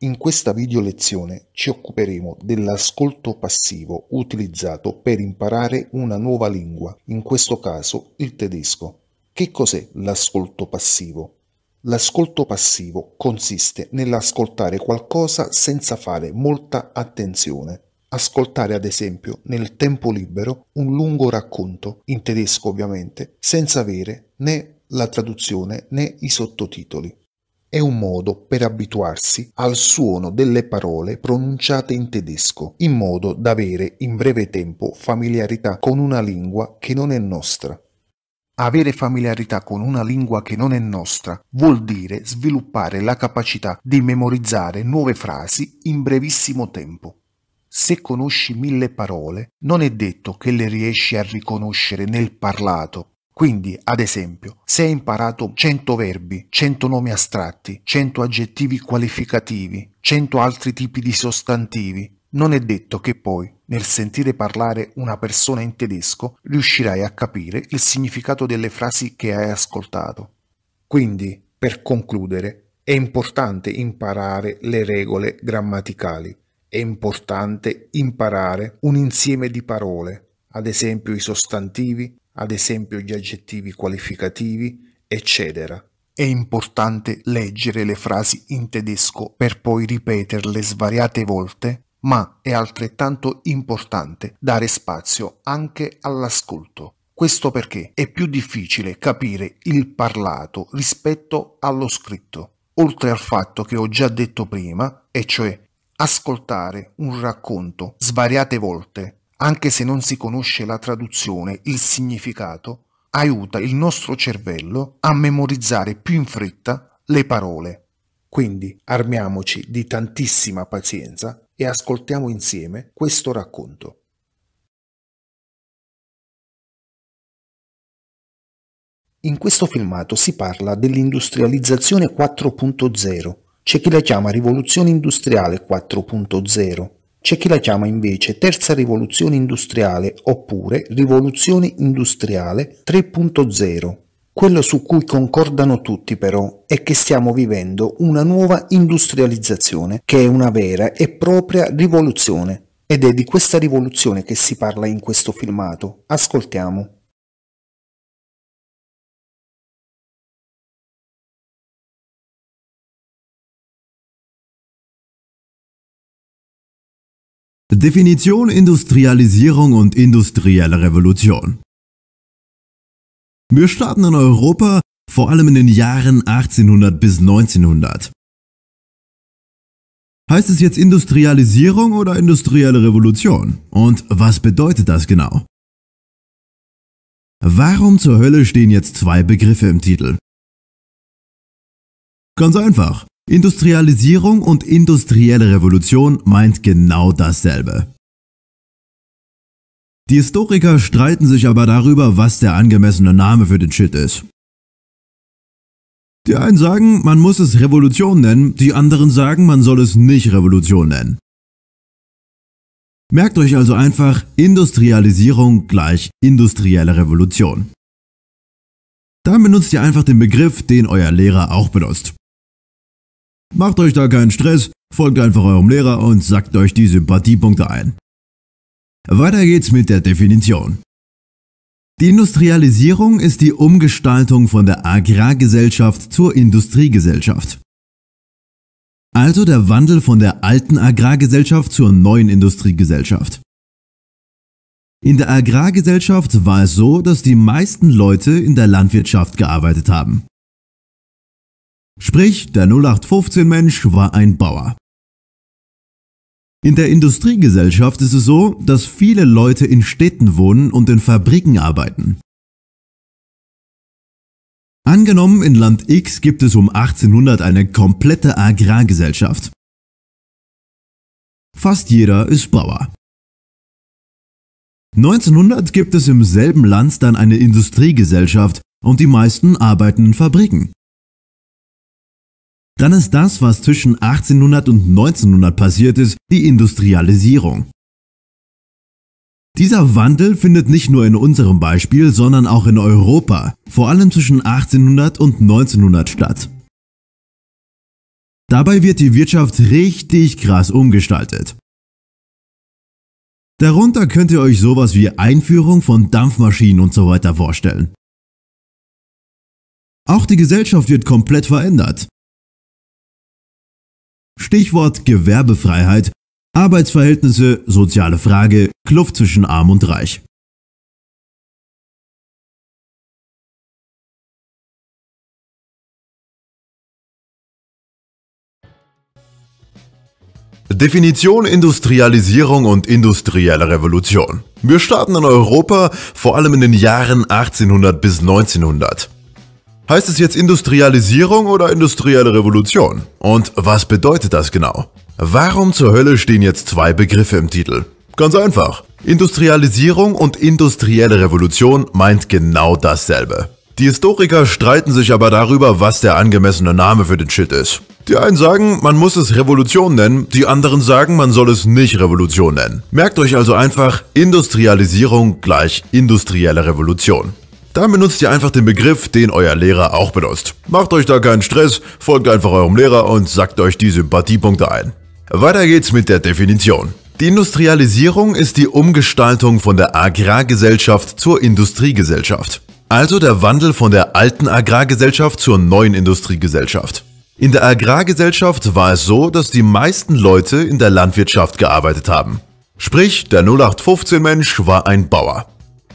In questa video lezione ci occuperemo dell'ascolto passivo utilizzato per imparare una nuova lingua, in questo caso il tedesco. Che cos'è l'ascolto passivo? L'ascolto passivo consiste nell'ascoltare qualcosa senza fare molta attenzione. Ascoltare ad esempio nel tempo libero un lungo racconto, in tedesco ovviamente, senza avere né la traduzione né i sottotitoli. È un modo per abituarsi al suono delle parole pronunciate in tedesco, in modo da avere in breve tempo familiarità con una lingua che non è nostra. Avere familiarità con una lingua che non è nostra vuol dire sviluppare la capacità di memorizzare nuove frasi in brevissimo tempo. Se conosci mille parole, non è detto che le riesci a riconoscere nel parlato quindi, ad esempio, se hai imparato 100 verbi, 100 nomi astratti, 100 aggettivi qualificativi, 100 altri tipi di sostantivi, non è detto che poi, nel sentire parlare una persona in tedesco, riuscirai a capire il significato delle frasi che hai ascoltato. Quindi, per concludere, è importante imparare le regole grammaticali. È importante imparare un insieme di parole, ad esempio i sostantivi, ad esempio gli aggettivi qualificativi, eccetera. È importante leggere le frasi in tedesco per poi ripeterle svariate volte, ma è altrettanto importante dare spazio anche all'ascolto. Questo perché è più difficile capire il parlato rispetto allo scritto, oltre al fatto che ho già detto prima, e cioè ascoltare un racconto svariate volte anche se non si conosce la traduzione, il significato, aiuta il nostro cervello a memorizzare più in fretta le parole. Quindi armiamoci di tantissima pazienza e ascoltiamo insieme questo racconto. In questo filmato si parla dell'industrializzazione 4.0, c'è chi la chiama rivoluzione industriale 4.0 c'è chi la chiama invece terza rivoluzione industriale oppure rivoluzione industriale 3.0. Quello su cui concordano tutti però è che stiamo vivendo una nuova industrializzazione che è una vera e propria rivoluzione ed è di questa rivoluzione che si parla in questo filmato. Ascoltiamo. Definition Industrialisierung und industrielle Revolution Wir starten in Europa vor allem in den Jahren 1800 bis 1900. Heißt es jetzt Industrialisierung oder industrielle Revolution? Und was bedeutet das genau? Warum zur Hölle stehen jetzt zwei Begriffe im Titel? Ganz einfach. Industrialisierung und industrielle Revolution meint genau dasselbe. Die Historiker streiten sich aber darüber, was der angemessene Name für den Shit ist. Die einen sagen, man muss es Revolution nennen, die anderen sagen, man soll es nicht Revolution nennen. Merkt euch also einfach Industrialisierung gleich industrielle Revolution. Dann benutzt ihr einfach den Begriff, den euer Lehrer auch benutzt. Macht euch da keinen Stress, folgt einfach eurem Lehrer und sagt euch die Sympathiepunkte ein. Weiter geht's mit der Definition. Die Industrialisierung ist die Umgestaltung von der Agrargesellschaft zur Industriegesellschaft. Also der Wandel von der alten Agrargesellschaft zur neuen Industriegesellschaft. In der Agrargesellschaft war es so, dass die meisten Leute in der Landwirtschaft gearbeitet haben. Sprich, der 0815-Mensch war ein Bauer. In der Industriegesellschaft ist es so, dass viele Leute in Städten wohnen und in Fabriken arbeiten. Angenommen, in Land X gibt es um 1800 eine komplette Agrargesellschaft. Fast jeder ist Bauer. 1900 gibt es im selben Land dann eine Industriegesellschaft und die meisten arbeiten in Fabriken dann ist das, was zwischen 1800 und 1900 passiert ist, die Industrialisierung. Dieser Wandel findet nicht nur in unserem Beispiel, sondern auch in Europa, vor allem zwischen 1800 und 1900 statt. Dabei wird die Wirtschaft richtig krass umgestaltet. Darunter könnt ihr euch sowas wie Einführung von Dampfmaschinen und so weiter vorstellen. Auch die Gesellschaft wird komplett verändert. Stichwort Gewerbefreiheit, Arbeitsverhältnisse, soziale Frage, Kluft zwischen Arm und Reich. Definition Industrialisierung und industrielle Revolution. Wir starten in Europa vor allem in den Jahren 1800 bis 1900. Heißt es jetzt Industrialisierung oder industrielle Revolution? Und was bedeutet das genau? Warum zur Hölle stehen jetzt zwei Begriffe im Titel? Ganz einfach. Industrialisierung und industrielle Revolution meint genau dasselbe. Die Historiker streiten sich aber darüber, was der angemessene Name für den Shit ist. Die einen sagen, man muss es Revolution nennen, die anderen sagen, man soll es nicht Revolution nennen. Merkt euch also einfach Industrialisierung gleich industrielle Revolution. Dann benutzt ihr einfach den Begriff, den euer Lehrer auch benutzt. Macht euch da keinen Stress, folgt einfach eurem Lehrer und sagt euch die Sympathiepunkte ein. Weiter geht's mit der Definition. Die Industrialisierung ist die Umgestaltung von der Agrargesellschaft zur Industriegesellschaft. Also der Wandel von der alten Agrargesellschaft zur neuen Industriegesellschaft. In der Agrargesellschaft war es so, dass die meisten Leute in der Landwirtschaft gearbeitet haben. Sprich, der 0815-Mensch war ein Bauer.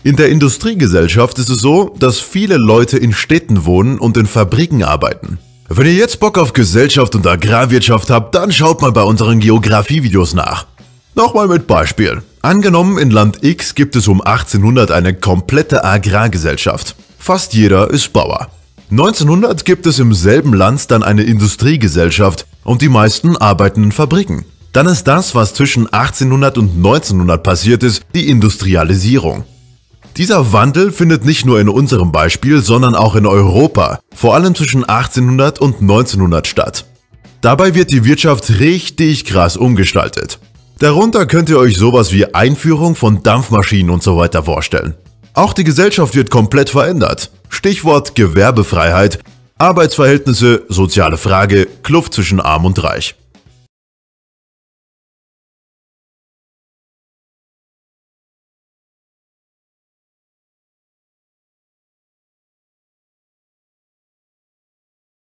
In der Industriegesellschaft ist es so, dass viele Leute in Städten wohnen und in Fabriken arbeiten. Wenn ihr jetzt Bock auf Gesellschaft und Agrarwirtschaft habt, dann schaut mal bei unseren Geografievideos nach. Nochmal mit Beispiel. Angenommen, in Land X gibt es um 1800 eine komplette Agrargesellschaft. Fast jeder ist Bauer. 1900 gibt es im selben Land dann eine Industriegesellschaft und die meisten arbeiten in Fabriken. Dann ist das, was zwischen 1800 und 1900 passiert ist, die Industrialisierung. Dieser Wandel findet nicht nur in unserem Beispiel, sondern auch in Europa, vor allem zwischen 1800 und 1900 statt. Dabei wird die Wirtschaft richtig krass umgestaltet. Darunter könnt ihr euch sowas wie Einführung von Dampfmaschinen und so weiter vorstellen. Auch die Gesellschaft wird komplett verändert. Stichwort Gewerbefreiheit, Arbeitsverhältnisse, soziale Frage, Kluft zwischen Arm und Reich.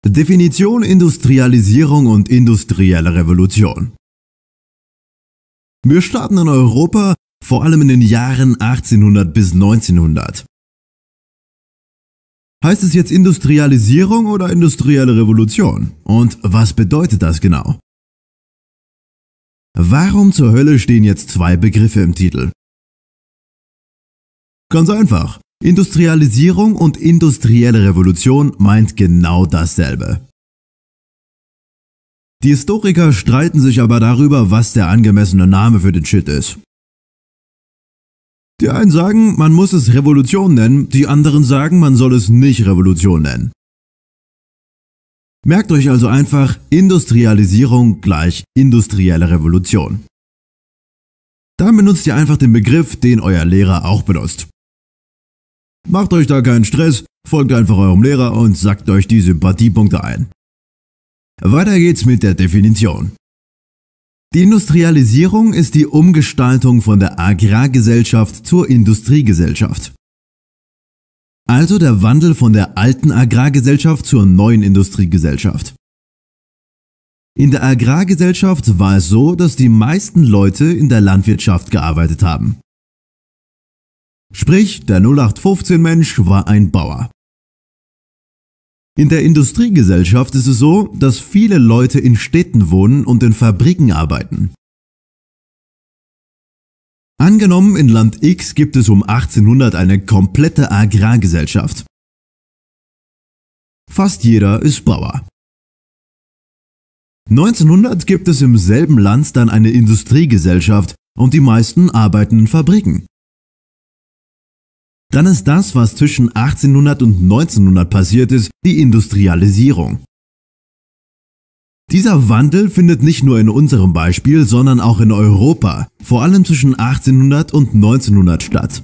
Definition Industrialisierung und industrielle Revolution Wir starten in Europa vor allem in den Jahren 1800 bis 1900. Heißt es jetzt Industrialisierung oder industrielle Revolution? Und was bedeutet das genau? Warum zur Hölle stehen jetzt zwei Begriffe im Titel? Ganz einfach. Industrialisierung und industrielle Revolution meint genau dasselbe. Die Historiker streiten sich aber darüber, was der angemessene Name für den Shit ist. Die einen sagen, man muss es Revolution nennen, die anderen sagen, man soll es nicht Revolution nennen. Merkt euch also einfach Industrialisierung gleich industrielle Revolution. Dann benutzt ihr einfach den Begriff, den euer Lehrer auch benutzt. Macht euch da keinen Stress, folgt einfach eurem Lehrer und sagt euch die Sympathiepunkte ein. Weiter geht's mit der Definition. Die Industrialisierung ist die Umgestaltung von der Agrargesellschaft zur Industriegesellschaft. Also der Wandel von der alten Agrargesellschaft zur neuen Industriegesellschaft. In der Agrargesellschaft war es so, dass die meisten Leute in der Landwirtschaft gearbeitet haben. Sprich, der 0815-Mensch war ein Bauer. In der Industriegesellschaft ist es so, dass viele Leute in Städten wohnen und in Fabriken arbeiten. Angenommen, in Land X gibt es um 1800 eine komplette Agrargesellschaft. Fast jeder ist Bauer. 1900 gibt es im selben Land dann eine Industriegesellschaft und die meisten arbeiten in Fabriken dann ist das, was zwischen 1800 und 1900 passiert ist, die Industrialisierung. Dieser Wandel findet nicht nur in unserem Beispiel, sondern auch in Europa, vor allem zwischen 1800 und 1900 statt.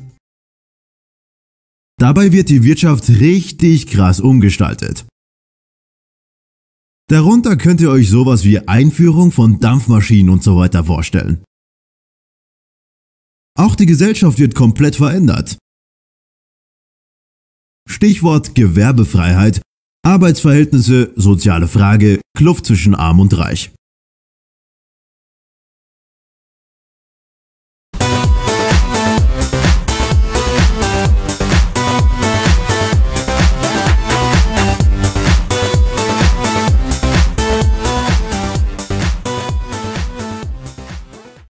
Dabei wird die Wirtschaft richtig krass umgestaltet. Darunter könnt ihr euch sowas wie Einführung von Dampfmaschinen und so weiter vorstellen. Auch die Gesellschaft wird komplett verändert. Stichwort Gewerbefreiheit, Arbeitsverhältnisse, soziale Frage, Kluft zwischen Arm und Reich.